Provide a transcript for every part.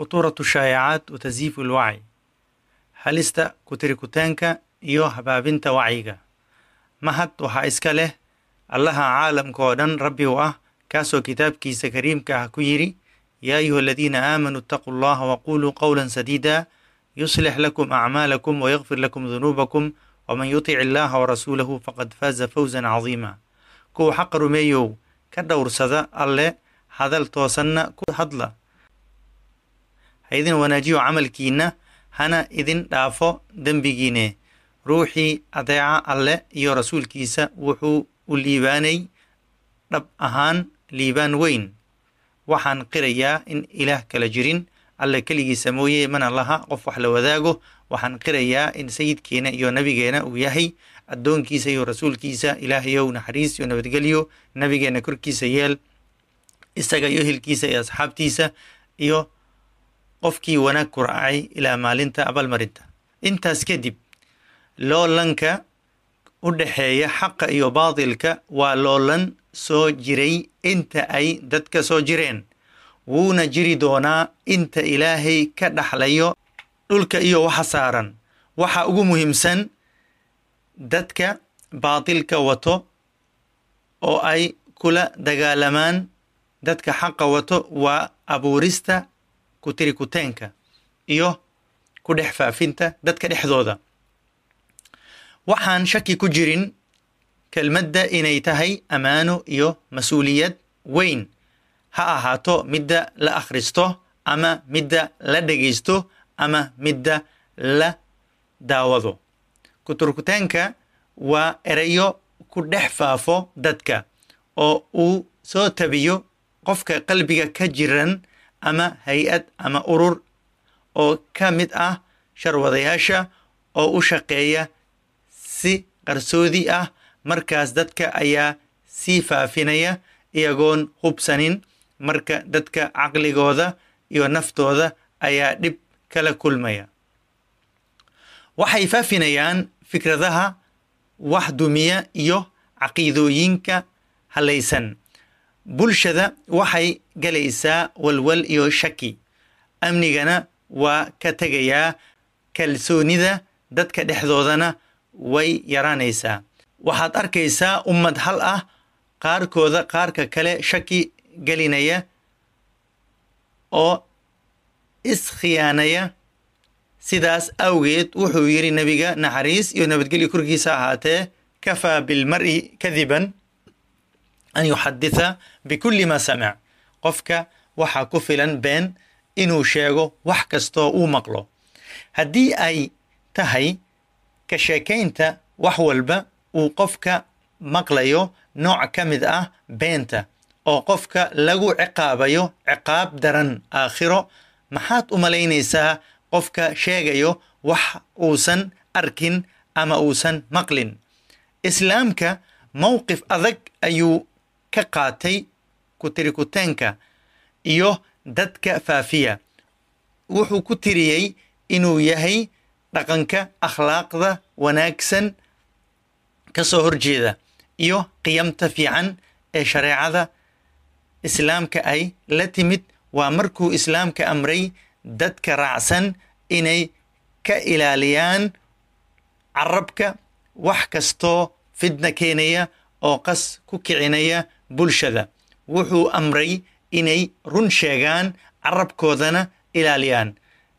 khutuuratu shaayacaad watasiifu lwacyi halista kutirikutaanka iyo habaabinta wacyiga mahad waxaa iska leh allaha caalamka oo dhan rabbi u ah kaasoo kitaabkiisa kariimka ah ku yidhi yaa ayuha aladiina aamanuu ittaquu allaha waquuluu qowlan sadiida yuslix lakum acmaalakum wayakfir lakum dunuubakum waman yutic illaaha warasuulahu faqad faaza fawsan cadiima kuwa xaqa rumeeyow ka dhowrsada alle hadal toosanna ku hadla ha idin wanaajiyo camalkiinna hana idin dhaafo dembigiine ruuxii adeeca alleh iyo rasuulkiisa wuxuu u liibaanay dhab ahaan liibaan weyn waxaan qirayaa in ilaah kala jirin alle keligiisa mooye mana laha qof wax la wadaago waxaan qirayaa in sayidkeena iyo nabigeena uu yahay addoonkiisa iyo rasuulkiisa ilaahayow naxariis iyo nabadgelyo nabigeena korkiisa yeel isaga iyo ehelkiisa iyo asxaabtiisa iyo qofkii wanaag ku raacay ilaa maalinta abaalmarinta intaas kadib loolanka u dhexeeya xaqa iyo baatilka waa loolan soo jiray inta ay dadka soo jireen wuuna jiri doonaa inta ilaahay ka dhaxlayo dhulka iyo waxa saaran waxa ugu muhiimsan dadka baatilka wato oo ay kula dagaalamaan dadka xaqa wato waa abuurista kutirikuteenka iyo ku dhex faafinta dadka dhexdooda waxaan shaki ku jirin kelmadda inay tahay ammaano iyo mas-uuliyad weyn ha ahaato midda la akhristo ama midda la dhegaysto ama midda la daawado kuturkuteenka waa ereyo ku dhex faafo dadka oo uu soo tabiyo qofka qalbiga ka jiran ama hay-ad ama urur oo ka mid ah sharwadayaasha oo u shaqeeya si qarsoodi ah markaas dadka ayaa sii faafinaya iyagoon hubsanin marka dadka caqligooda iyo naftooda ayaa dhib kala kulmaya waxay faafinayaan fikradaha wax dumiya iyo caqiidooyinka halaysan bulshada waxay galaysaa walwal iyo shaki amnigana waa ka tegayaa kalsoonida dadka dhexdoodana way yaraanaysaa waxaad arkaysaa ummad hal ah qaarkooda qaarka kale shaki gelinaya oo iskhiyaanaya sidaas awgeed wuxuu yidhi nebiga naxariis iyo nabadgelyo korkiisa ahaatee kafaa bilmar'i kadiban an yuxaditha bikulli maa samic qofka waxaa ku filan been inuu sheego wax kastoo uu maqlo haddii ay tahay ka sheekaynta wax walba uu qofka maqlayo nooc ka mid ah beenta oo qofka lagu ciqaabayo ciqaab daran aakhiro maxaad u malaynaysaa qofka sheegayo wax uusan arkin ama uusan maqlin islaamka mowqif adag ayuu ka qaatay ku iyo dadka faafiya wuxuu ku tiriyey inuu yahay dhaqanka akhlaaqda wanaagsan ka soo horjeeda iyo qiyamta fiican ee shareecada islaamka ay la timid waa markuu islaamka amray dadka raacsan inay ka ilaaliyaan carabka wax kastoo fidna keenaya oo qas ku kicinaya bulshada wuxuu amray inay run sheegaan carabkoodana ilaaliyaan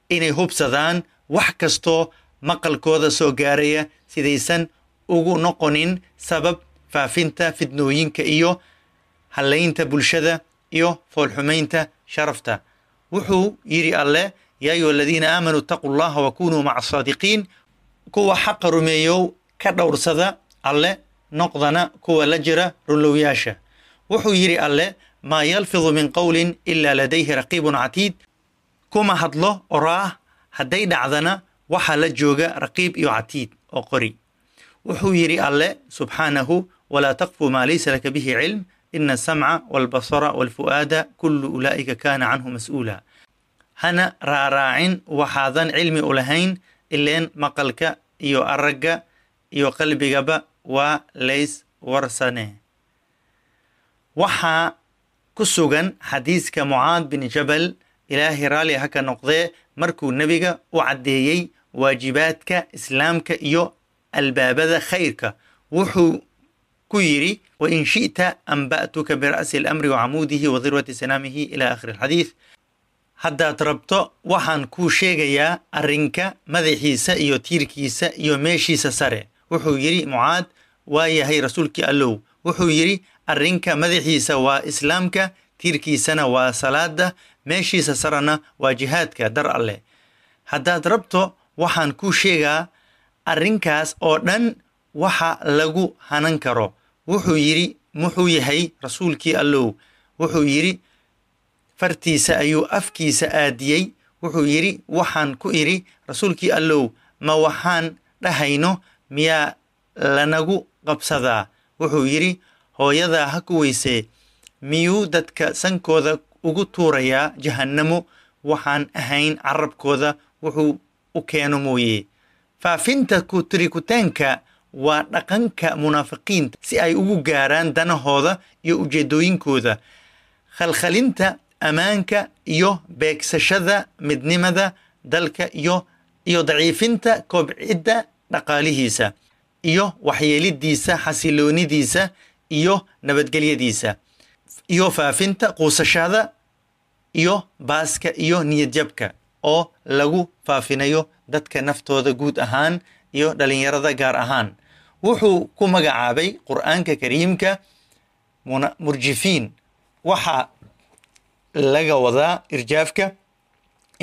inay hubsadaan wax kastoo maqalkooda soo gaaraya sidaysan ugu noqonin sabab faafinta fidnooyinka iyo hallaynta bulshada iyo foolxumaynta sharafta wuxuu yidhi alleh yaa ayuha aladiina aamanuu itaquu llaha wa kunuu maca asaadiqiin kuwa xaqa rumeeyow ka dhowrsada alleh noqdana kuwa la jira runlowyaasha wuxuu yidhi alle maa yalfidu min qowlin ilaa ladayhi raqiibun catiid kuma hadlo oraah hadday dhacdana waxaa la jooga raqiib iyo catiid oo qori wuxuu yidhi alle subxaanahu walaa takfu maa laysa laka bihi cilm ina asamca walbasara walfu'aada kullu ulaa'ika kaana canhu mas'uula hana raaraacin waxaadan cilmi u lahayn ileen maqalka iyo aragga iyo qalbigaba waa lays warsane waxaa ku sugan xadiiska mucaad bin jabal ilaahay raali ha ah ka noqdee markuu nebiga u caddeeyey waajibaadka islaamka iyo albaabada khayrka wuxuu ku yidhi wain shi'ta anba'tuka bira'si alamri wacamuudihi wa dirwati sanaamihi ila akhiri alxadiid haddaad rabto waxaan kuu sheegayaa arrinka madaxiisa iyo tiirkiisa iyo meeshiisa sare wuxuu yidhi mucaad waa yahay rasuulkii allow wuxuu yidhi arrinka madaxiisa waa islaamka tiirkiisana waa salaada meeshiisa sarana waa jihaadka dar alleh haddaad rabto waxaan ku sheegaa arrinkaas oo dhan waxa lagu hanan karo wuxuu yidhi muxuu yahay rasuulkii allow wuxuu yidhi fartiisa ayuu afkiisa aadiyey wuxuu yidhi waxaan ku idhi rasuulkii allow ma waxaan dhahayno miyaa lanagu qabsadaa wuxuu yidhi hooyadaa ha ku weyse miyuu dadka sankooda ugu tuurayaa jahannamo waxaan ahayn carabkooda wuxuu u keeno mooye faafinta ku tirikutaanka waa dhaqanka munaafiqiinta si ay ugu gaaraan danahooda iyo ujeedooyinkooda khalkhalinta ammaanka iyo beegsashada midnimada dalka iyo iyo daciifinta koobcidda dhaqaalihiisa iyo waxyeelidiisa xasiloonidiisa iyo nabadgelyadiisa iyo faafinta quusashada iyo baaska iyo niyadjabka oo lagu faafinayo dadka naftooda guud ahaan iyo dhalinyarada gaar ahaan wuxuu ku magacaabay qur'aanka kariimka murjifiin waxaa laga wadaa irjaafka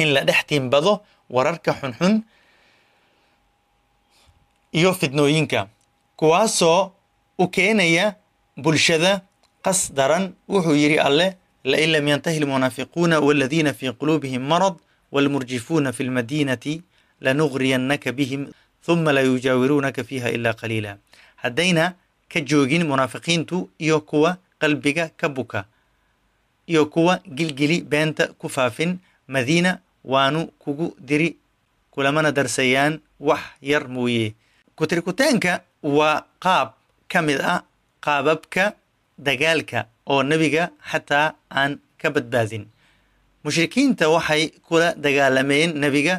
in la dhex tiinbado wararka xunxun iyo fidnooyinka kuwaasoo u keenaya bulshada qas daran wuxuu yidhi alleh lain lam yantahi lmunaafiquuna waladiina fii quluubihim marad walmurjifuuna fi lmadiinati lanugriyannaka bihim huma la yujaawiruunaka fiiha ilaa qaliila haddayna ka joogin munaafiqiintu iyo kuwa qalbiga ka buka iyo kuwa gilgili beenta ku faafin madiina waanu kugu diri kulamana darsayaan wax yar mooye kutirkuteenka waa qaab ka mid ah qaababka dagaalka oo nebiga xataa aan ka badbaadin mushrikiinta waxay kula dagaalameen nebiga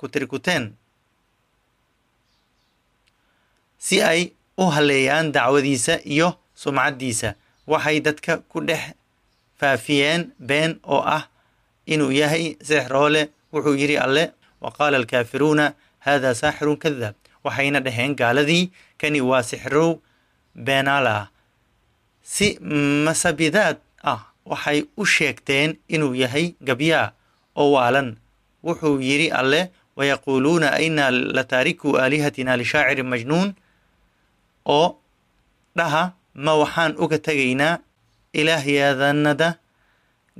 kutirkuteen si ay u haleeyaan dacwadiisa iyo sumcaddiisa waxay dadka ku dhex faafiyeen been oo ah inuu yahay sexroole wuxuu yidhi alleh wa qaala alkaafiruuna haadaa saaxirun kadab waxayna dhaheen gaaladii kani waa sixrow benala si masabidaad ah waxay u sheegteen inuu yahay gabyaa oo waalan wuxuu yidhi alleh wayaquuluuna ainaa la taariku aalihatina lishaacirin majnuun oo dhaha ma waxaan uga tegaynaa ilaahyadanada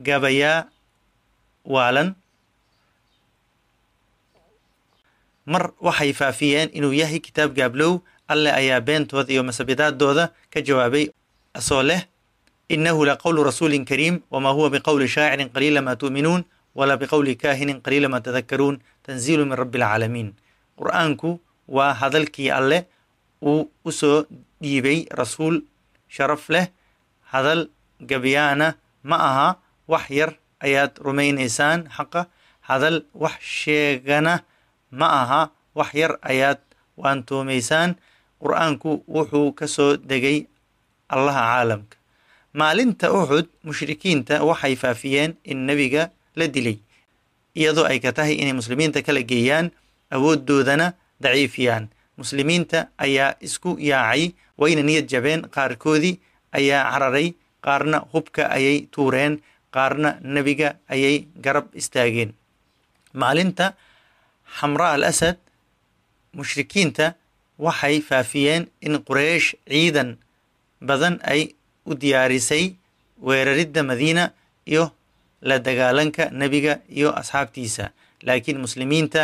gabayaa waalan mar waxay faafiyeen inuu yahay kitaab gaablow alle ayaa beentooda iyo masabidaadooda ka jawaabay asoo leh inahu laqowlu rasuulin kariim wamaa huwa biqowli shaacirin qaliila maa tu'minuun walaa biqowli kaahinin qaliila maa tadakkaruun tanziilu min rabbi alcaalamiin qur'aanku waa hadalkii alle uu u soo dhiibay rasuul sharaf leh hadal gabyaana ma aha wax yar ayaad rumaynaysaan xaqa hadal wax sheegana ma aha wax yar ayaad waantuumaysaan qur-aanku wuxuu ka soo degay allaha caalamka maalinta uxud mushrikiinta waxay faafiyeen in nebiga la dilay iyadoo ay ka tahay inay muslimiinta kala geeyaan awooddoodana daciifiyaan muslimiinta ayaa isku yaacay wayna niyad jabeen qaarkoodii ayaa cararay qaarna hubka ayay tuureen qaarna nebiga ayay garab istaageen maalinta xamraa al asad mushrikiinta waxay faafiyeen in quraysh ciidan badan ay u diyaarisay weeraridda madiina iyo la dagaalanka nebiga iyo asxaabtiisa laakiin muslimiinta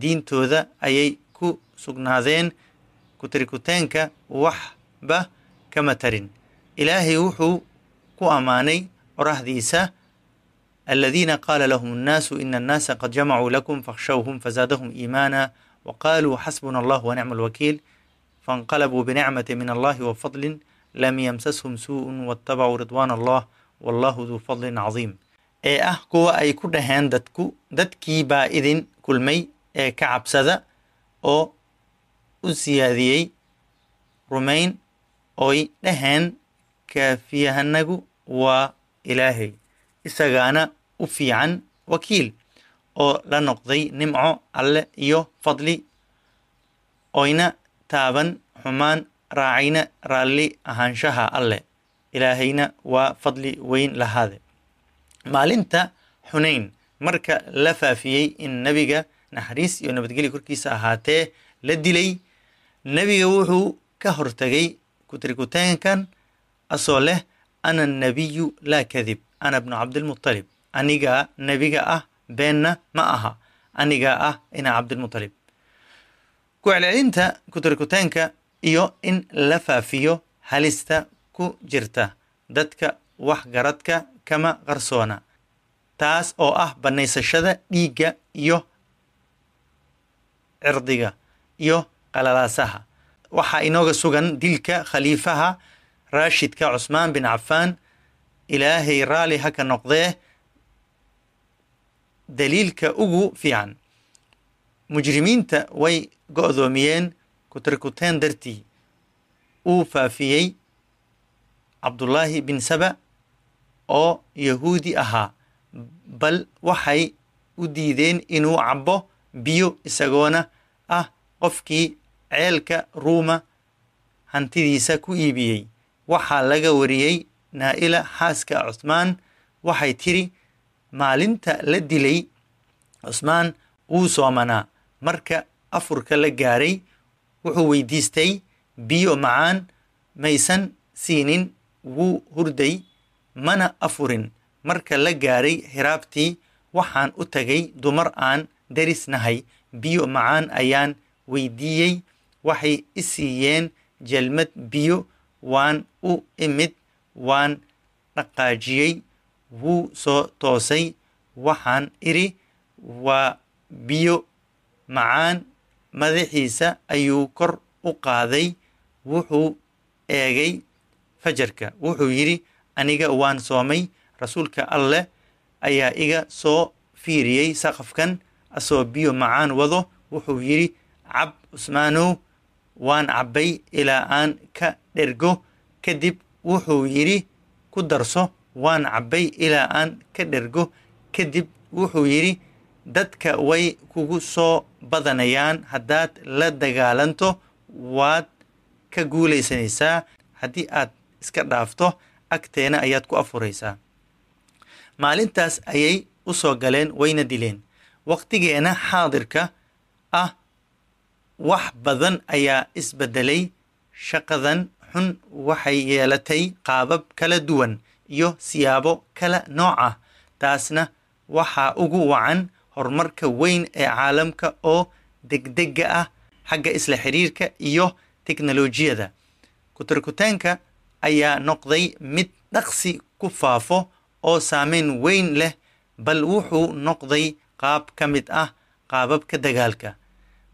diintooda ayay ku sugnaadeen kutirikuteenka waxba kama tarin ilaahay wuxuu ku ammaanay qorahdiisa الذين قال لهم الناس إن الناس قد جمعوا لكم فاخشوهم فزادهم إيمانا وقالوا حسبنا الله ونعم الوكيل فانقلبوا بنعمة من الله وفضل لم يمسسهم سوء واتبعوا رضوان الله والله ذو فضل عظيم ee ah kuwa ay ku dhaheen dadku dadkii baa idin kulmay ee ka cabsada oo u siyaadiyey rumayn oy dhaheen kaafiyahanagu waa ilaahay isagaana u fiican wakiil oo la noqday nimco alle iyo fadli oyna taaban xumaan raacayna raalli ahaanshaha alleh ilaahayna waa fadli weyn lahaade maalinta xunayn marka la faafiyey in nebiga naxariis iyo nabadgelya korkiisa ahaatee la dilay nebiga wuxuu ka hortegay kutirikutaankan asoo leh ana annabiyu laa kadib ana bnu cabdilmutalib anigaa nebiga ah beenna ma aha anigaa ah ina cabdilmutalib ku celcelinta kutarkuteenka iyo in la faafiyo halista ku jirta dadka waxgaradka kama qarsoona taas oo ah bannaysashada dhiigga iyo cirdiga iyo qalalaasaha waxaa inooga sugan dilka khaliifaha raashidka cusmaan bin cafaan ilaahay raali ha ka noqdee daliilka ugu fiican mujrimiinta way go-doomiyeen kutarkuteen dartii uu faafiyey cabdullaahi bin saba oo yahuudi ahaa bal waxay u diideen inuu cabbo biyo isagoona ah qofkii ceelka ruuma hantidiisa ku iibiyey waxaa laga wariyey naa'ila xaaska cusmaan waxay tidhi maalinta la dilay cusmaan wuu soomanaa marka afurka la gaaray wuxuu weydiistay biyo macaan maysan siinin wuu hurday mana afurin marka la gaaray hiraabtii waxaan u tagay dumar aan deris nahay biyo macaan ayaan weydiiyey waxay i siiyeen jelmad biyo waan u imid waan dhaqaajiyey wuu soo toosay waxaan idhi waa biyo macaan madaxiisa ayuu kor u qaaday wuxuu eegay fajarka wuxuu yidhi aniga waan soomay rasuulka alleh ayaa iga soo fiiriyey saqafkan asoo biyo macaan wado wuxuu yidhi cab cusmaanow waan cabbay ilaa aan ka dhergo kadib wuxuu yidhi ku darso waan cabbay ilaa aan ka dhergo kadib wuxuu yidhi dadka way kugu soo badanayaan haddaad la dagaalanto waad ka guulaysanaysaa haddii aad iska dhaafto agteena ayaad ku afuraysaa maalintaas ayay u soo galeen wayna dileen waqtigeena xaadirka ah wax badan ayaa isbeddelay shaqadan xun waxay yeelatay qaabab kala duwan iyo siyaabo kala nooc ah taasna waxaa ugu wacan horumarka weyn ee caalamka oo degdega ah xagga isla xiriirka iyo teknolojiyada kutarkutaanka ayaa noqday mid dhaqsi ku faafo oo saameyn weyn leh bal wuxuu noqday qaab ka mid ah qaababka dagaalka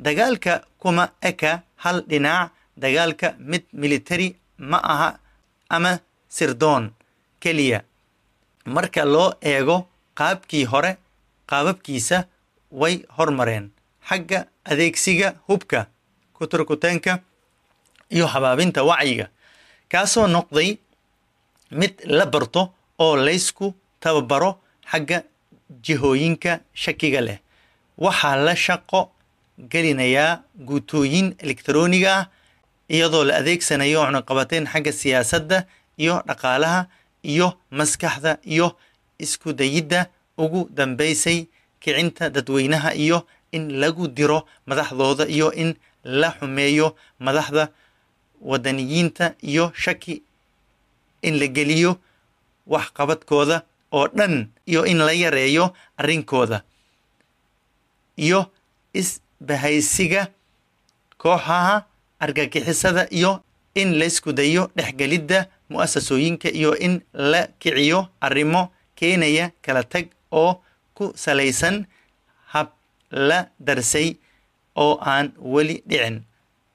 dagaalka kuma eka hal dhinac dagaalka mid militari ma aha ama sirdoon keliya marka loo eego qaabkii hore qaababkiisa way hormareen xagga adeegsiga hubka kuturkuteenka iyo habaabinta wacyiga kaasoo noqday mid la barto oo laysku tababaro xagga jihooyinka shakiga leh waxaa la shaqo gelinayaa guutooyin elektroniga ah iyadoo la adeegsanayo cunuqabateyn xagga siyaasadda iyo dhaqaalaha iyo maskaxda iyo isku dayidda ugu dambeysay kicinta dadweynaha iyo in lagu diro madaxdooda iyo in la xumeeyo madaxda wadaniyiinta iyo shaki in la geliyo waxqabadkooda oo dhan iyo in la yareeyo arrinkooda iyo isbahaysiga kooxaha argagixisada iyo in laysku dayo dhexgelidda mu'asasooyinka iyo in la kiciyo arrimo keenaya kala tag oo ku salaysan hab la darsay oo aan weli dhicin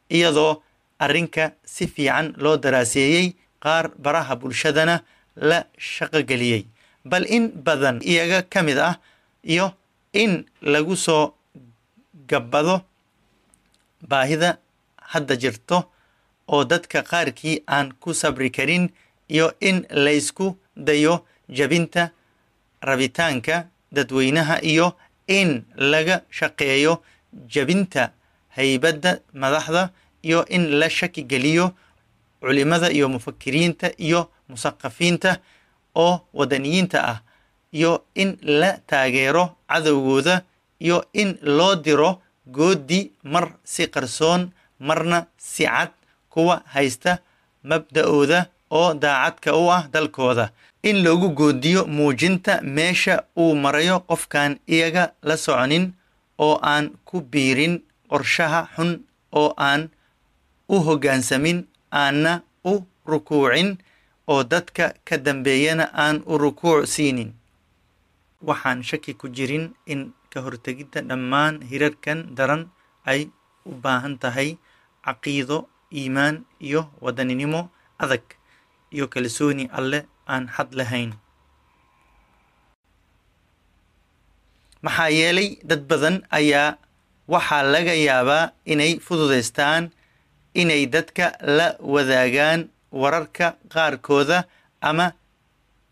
iyadoo arrinka si fiican loo daraaseeyey qaar baraha bulshadana la shaqogeliyey bal in badan iyaga ka mid ah iyo in lagu soo gabbado baahida hadda jirto oo dadka qaarkii aan ku sabri karin iyo in laysku dayo jabinta rabitaanka dadweynaha iyo in laga shaqeeyo jabinta haybadda madaxda iyo in la shaki geliyo culimada iyo mufakiriinta iyo musaqafiinta oo wadaniyiinta ah iyo in la taageero cadowgooda iyo in loo diro goodi mar si qarsoon marna si cad kuwa haysta mabda'ooda oo daacadka u ah dalkooda in loogu goodiyo muujinta meesha uu marayo qofkaan iyaga la soconin oo aan ku biirin qorshaha xun oo aan u hoggaansamin aanna u rukuucin oo dadka ka dambeeyana aan u rukuuc siinin waxaan shaki ku jirin in ka hortegidda dhammaan hirarkan daran ay u baahan tahay caqiido iimaan iyo wadaninimo adag iyo kalsooni alle aan xad lahayn maxaa yeelay dad badan ayaa waxaa laga yaabaa inay fududaystaan inay dadka la wadaagaan wararka qaarkooda ama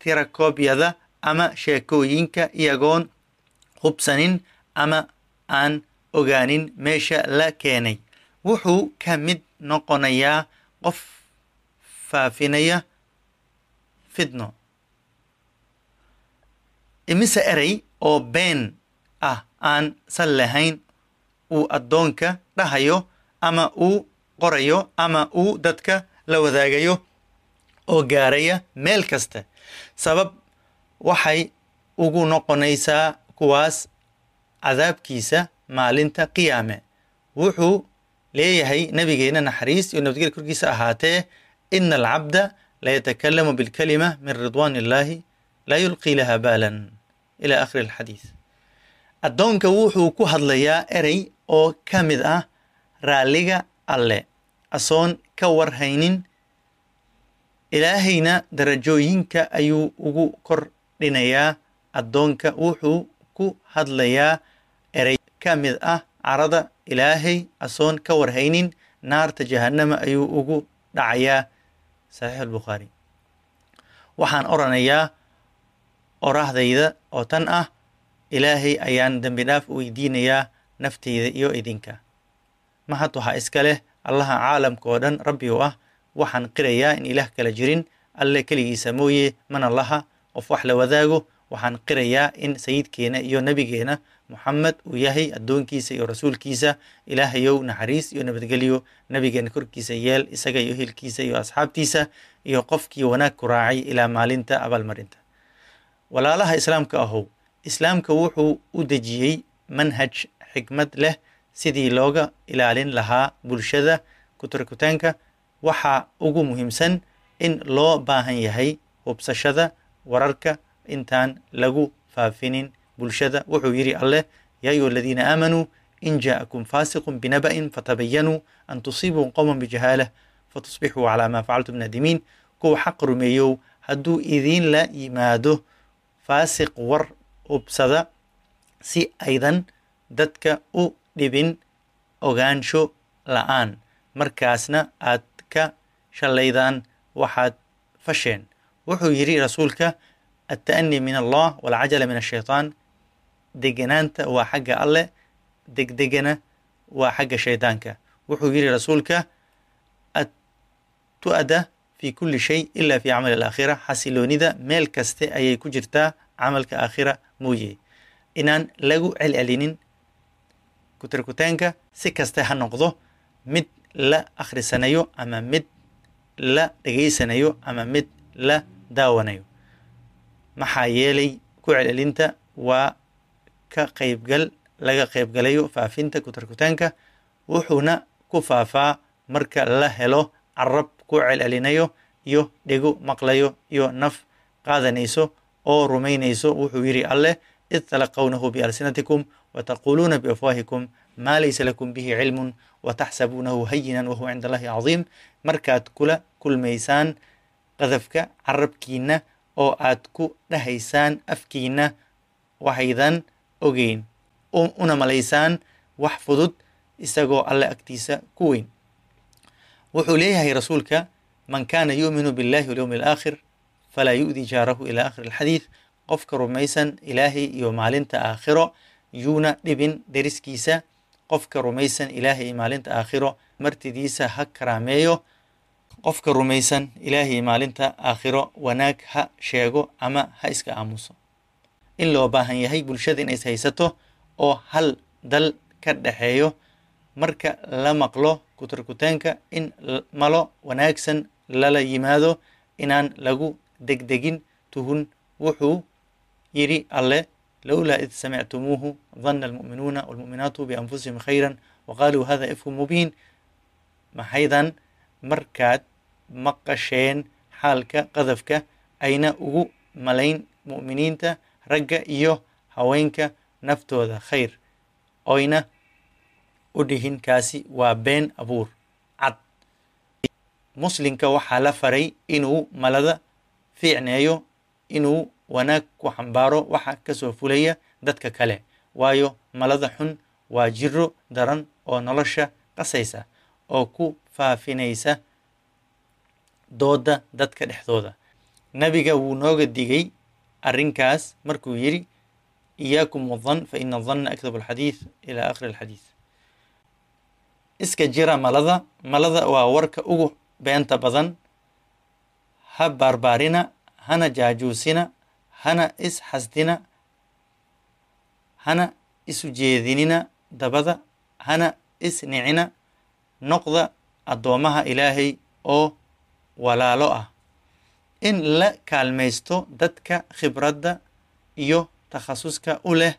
tirakoobyada ama sheekooyinka iyagoon hubsanin ama aan ogaanin meesha la keenay wuxuu ka mid noqonayaa qof faafinaya fidno imise erey oo been ah aan sal lahayn uu addoonka dhahayo ama uu qorayo ama uu dadka la wadaagayo oo gaaraya meel kasta sabab waxay ugu noqonaysaa kuwaas cadaabkiisa maalinta qiyaame wuxuu leeyahay nabigeena naxariis iyo nabadgelya korkiisa ahaatee in alcabda la yatakalamu bilkalima min ridwaan illaahi laa yulqii laha baalan ila akhiri alxadiis addoonka wuxuu ku hadlayaa erey oo ka mid ah raalliga alle asoon ka warhaynin ilaahayna darajooyinka ayuu ugu kordhinayaa addoonka wuxuu ku hadlayaa erey ka mid ah carada ilaahay asoon ka warhaynin naarta jahannama ayuu ugu dhacayaa saxiix waxaan oranayaa orahdayda oo tan ah ilaahay ayaan dembi dhaaf u weydiinayaa nafteyda iyo idinka mahad waxaa iska leh allaha caalamka oo dhan rabbi u ah waxaan qirayaa in ilaah kala jirin alle keligiisa mooye mana laha qof wax la wadaago waxaan qirayaa in sayidkeena iyo nebigeena muxamed uu yahay addoonkiisa iyo rasuulkiisa ilaahayow naxariis iyo nabadgelyo nabigeena korkiisa yeel isaga iyo ehelkiisa iyo asxaabtiisa iyo qofkii wanaag ku raacay ilaa maalinta abaalmarinta walaalaha islaamka ahow islaamka wuxuu u dejiyey manhaj xikmad leh sidii looga ilaalin lahaa bulshada kuturkutaanka waxaa ugu muhiimsan in loo baahan yahay hubsashada wararka intaan lagu faafinin bulshada wuxuu yidhi alleh ya ayuha aladiina aamanuu in jaa'akum faasiqun binaba'in fatabayanuu an tusiibuu qowman bijahaalah fatusbixuu calaa maa facaltum naadimiin kuwa xaq rumeeyow hadduu idiin la yimaado faasiq war ubsada si aydan dadka u dhibin ogaansho la'aan markaasna aad ka shallaydaan waxaad fasheen wuxuu yidhi rasuulka atta'ni min allah walcajala min ashaytaan deganaanta waa xagga alleh degdegana waa xagga shaydaanka wuxuu yidhi rasuulka atu'da fi kulli shay ilaa fii camali alaakhira xasiloonida meel kaste ayay ku jirtaa camalka aakhira mooye inaan lagu celcelinin kutarkuteenka si kaste ha noqdo mid la akhrisanayo ama mid la dhegaysanayo ama mid la daawanayo maxaa yeelay ku celcelinta waa ka qaybgal laga qaybgalayo faafinta kutarkutaanka wuxuuna ku faafaa marka la helo carab ku celcelinayo iyo dhego maqlayo iyo naf qaadanayso oo rumaynayso wuxuu yidhi alleh id talaqawnahu bialsinatikum wataquuluuna biafwaahikum maa laysa lakum bihi cilmun wataxsabuunahu hayinan wahuwa cind allahi cadiim markaad kula kulmaysaan qadafka carabkiinna oo aad ku dhahaysaan afkiinna waxaydan ogeyn una malaysaan wax fudud isagoo alle agtiisa ku weyn wuxuu leeyahay rasuulka man kaana yuuminu billahi walyowmi alaakhir falaa yu'di jaarahu ilaa aakhiri alxadiid qofka rumaysan ilaahay iyo maalinta aakhiro yuuna dhibin deriskiisa qofka rumaysan ilaahay iyo maalinta aakhiro martidiisa ha karaameeyo qofka rumaysan ilaahay iyo maalinta aakhiro wanaag ha sheego ama ha iska aamuso in loo baahan yahay bulshada inays haysato oo hal dal ka dhexeeyo marka la maqlo kutarkuteenka in malo wanaagsan lala yimaado inaan lagu degdegin tuhun wuxuu yidhi alleh lowlaa id samictumuuhu dana almu'minuuna walmu'minaatu bianfusihim khayran waqaaluu hada ifku mubiin maxaydan markaad maqasheen xaalka qadafka ayna ugu malayn mu'miniinta ragga iyo haweenka naftooda khayr oyna u dhihin kaasi waa been abuur cad muslimka waxaa la faray inuu malada fiicneeyo inuu wanaag ku xambaaro waxa kasoo fulaya dadka kale waayo malada xun waa jirro daran oo nolosha qasaysa oo ku faafinaysa dooda dadka dhexdooda nabiga wuu nooga digay arrinkaas markuu yidhi iyaakum wadan fa ina danna akdab alxadiid ilaa akhri alxadiid iska jira malada malada waa warka ugu beenta badan ha baarbaarina hana jaajuusina hana isxasdina hana isujeedinina dabada hana isnicina noqda addoomaha ilaahay oo walaalo ah in la kaalmaysto dadka khibradda iyo takhasuska u leh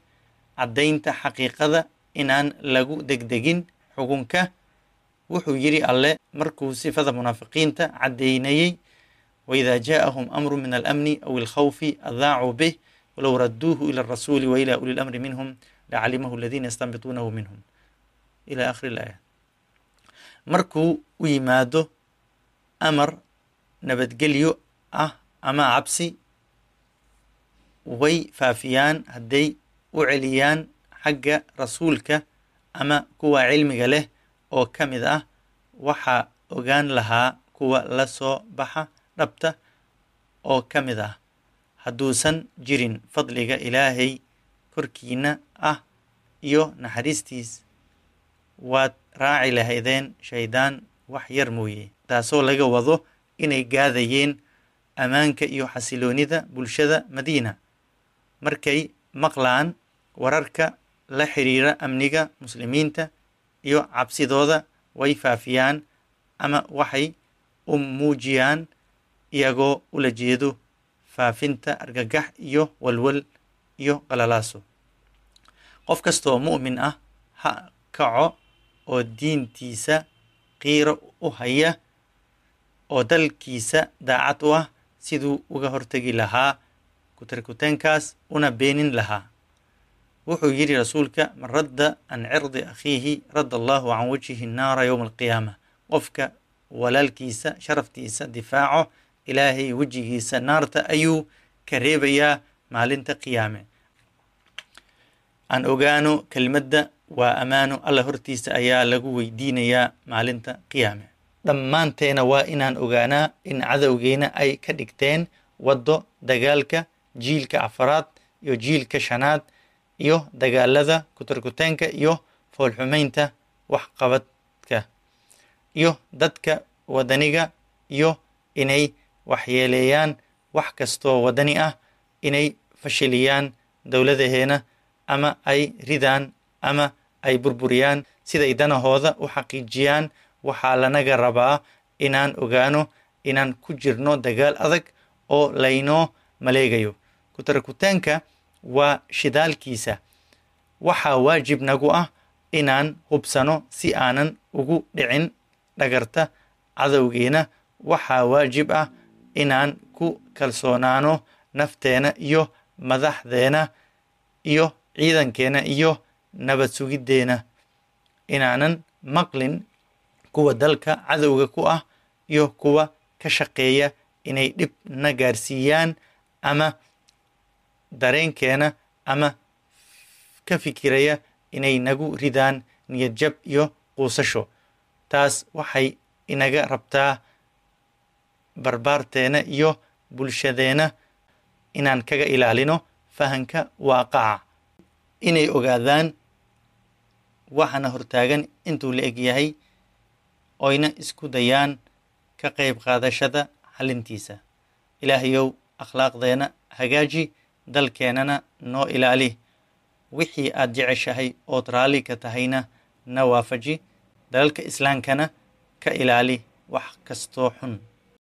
caddaynta xaqiiqada inaan lagu degdegin xukunka wuxuu yidhi alle markuu sifada munaafiqiinta caddaynayey waidaa jaaahum amru min alamni aw alkhawfi adaacuu bih walow raduuhu ila arasuuli wa ila uli lamri minhum lacalimahu aladiina yastanbituunahu minhum ila akhiri laaya markuu u yimaado amar nabadgelyo ah ama cabsi way faafiyaan hadday u celiyaan xagga rasuulka ama kuwa cilmiga leh oo ka mid ah waxaa ogaan lahaa kuwa la soo baxa dhabta oo ka mid ah hadduusan jirin fadliga ilaahay korkiinna ah iyo naxariistiis waad raaci lahaydeen shaydaan wax yar mooye taasoo laga wado inay gaadayeen ammaanka iyo xasiloonida bulshada madiina markay maqlaan wararka la xiriira amniga muslimiinta iyo cabsidooda way faafiyaan ama waxay u muujiyaan iyagoo ula jeedo faafinta argagax iyo walwal iyo qalalaaso qof kastoo mu'min ah ha kaco oo diintiisa qiiro u haya oo dalkiisa daacad u ah siduu uga hortegi lahaa kutarkutaankaas una beenin lahaa wuxuu yidhi rasuulka man radda can cirdi akhiihi radda allaahu can wajhihi naara yowma alqiyaama qofka walaalkiisa sharaftiisa difaaco ilaahay wejigiisa naarta ayuu ka reebayaa maalinta qiyaame aan ogaano kelmadda waa ammaano alla hortiisa ayaa lagu weydiinayaa maalinta qiyaame Dhammaanteena waa inaan ogaanaa in cadowgeena ay ka dhigteen waddo dagaalka jiilka afaraad iyo jiilka shanaad iyo dagaalada kutarkuteenka iyo foolxumaynta waxqabadka iyo dadka wadaniga iyo inay waxyeeleeyaan wax kastoo wadani ah inay fashiliyaan dowladaheena ama ay ridaan ama ay burburiyaan siday danahooda u xaqiijiyaan waxaa lanaga rabaa inaan ogaano inaan ku jirno dagaal adag oo laynoo maleegayo kutarakutaanka waa shidaalkiisa waxaa waajib nagu ah inaan hubsano si aanan ugu dhicin dhagarta cadowgeena waxaa waajib ah inaan ku kalsoonaano nafteena iyo madaxdeena iyo ciidankeena iyo nabad inaanan maqlin kuwa dalka cadowga ku ah iyo kuwa ka shaqeeya inay dhib na gaarsiiyaan ama dareenkeena ama ka fikiraya inay nagu ridaan niyadjab iyo quusasho taas waxay inaga rabtaa barbaarteena iyo bulshadeena inaan kaga ilaalino fahanka waaqaca inay ogaadaan waxaana hortaagan intuu la egyahay oyna isku dayaan ka qayb qaadashada xalintiisa ilaahayow akhlaaqdeenna hagaaji dalkeennana noo ilaali wixii aad jeceshahay ood raalli ka tahayna na waafaji dalalka islaamkana ka ilaali wax kastoo xun